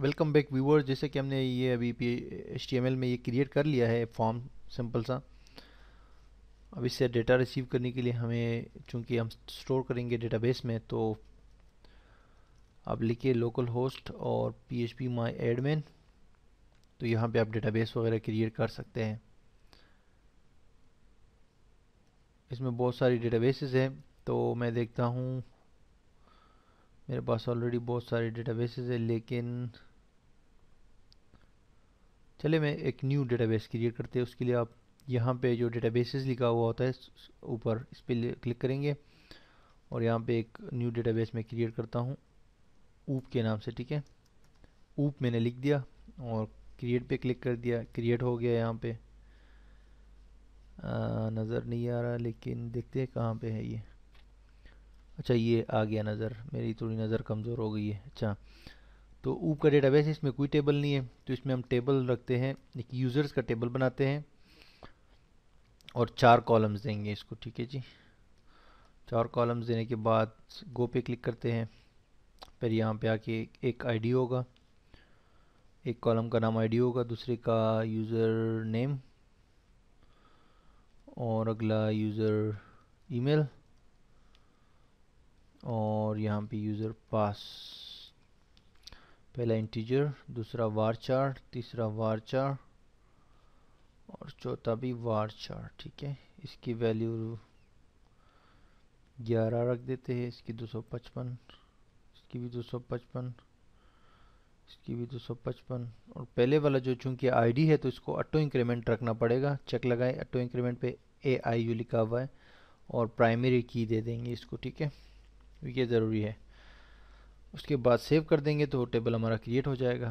welcome back viewer जैसे कि हमने ये अभी पी एच में ये क्रिएट कर लिया है फॉर्म सिंपल सा अब इससे डेटा रिसीव करने के लिए हमें चूंकि हम स्टोर करेंगे डेटाबेस में तो आप लिखिए लोकल होस्ट और P H P my admin तो यहाँ पे आप डेटाबेस वगैरह क्रिएट कर सकते हैं इसमें बहुत सारी डेटाबेसेस हैं तो मैं देखता हूँ मेरे पास ऑलरेडी बहुत सारे डेटाबेसेस है लेकिन चले मैं एक न्यू डेटाबेस क्रिएट करते हैं उसके लिए आप यहाँ पे जो डेटाबेसेस लिखा हुआ होता है ऊपर इस पर क्लिक करेंगे और यहाँ पे एक न्यू डेटाबेस मैं क्रिएट करता हूँ ऊप के नाम से ठीक है ऊप मैंने लिख दिया और क्रिएट पे क्लिक कर दिया क्रिएट हो गया यहाँ पे नज़र नहीं आ रहा लेकिन देखते हैं कहाँ पे है ये अच्छा ये आ गया नज़र मेरी थोड़ी नज़र कमज़ोर हो गई है अच्छा तो ऊप का डेटाबेस वैसे इसमें कोई टेबल नहीं है तो इसमें हम टेबल रखते हैं एक यूज़र्स का टेबल बनाते हैं और चार कॉलम्स देंगे इसको ठीक है जी चार कॉलम्स देने के बाद गो पे क्लिक करते हैं फिर यहाँ पे आके एक आईडी होगा एक कॉलम का नाम आईडी होगा दूसरे का यूज़र नेम और अगला यूज़र ईमेल और यहाँ पे यूज़र पास पहला इंटीजर दूसरा वार चार्ट तीसरा वार चार्ट और चौथा भी वार चार्ट ठीक है इसकी वैल्यू ग्यारह रख देते हैं इसकी दो सौ पचपन इसकी भी दो सौ पचपन इसकी भी दो सौ पचपन और पहले वाला जो चूंकि आईडी है तो इसको ऑटो इंक्रीमेंट रखना पड़ेगा चेक लगाएं ऑटो इंक्रीमेंट पे ए आई यू लिखा हुआ है और प्राइमरी की दे देंगे इसको ठीक है ये ज़रूरी है उसके बाद सेव कर देंगे तो टेबल हमारा क्रिएट हो जाएगा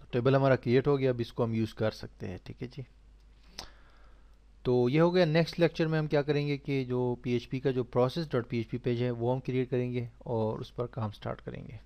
तो टेबल हमारा क्रिएट हो गया अब इसको हम यूज़ कर सकते हैं ठीक है जी तो ये हो गया नेक्स्ट लेक्चर में हम क्या करेंगे कि जो पीएचपी का जो प्रोसेस डॉट पी पेज है वो हम क्रिएट करेंगे और उस पर काम स्टार्ट करेंगे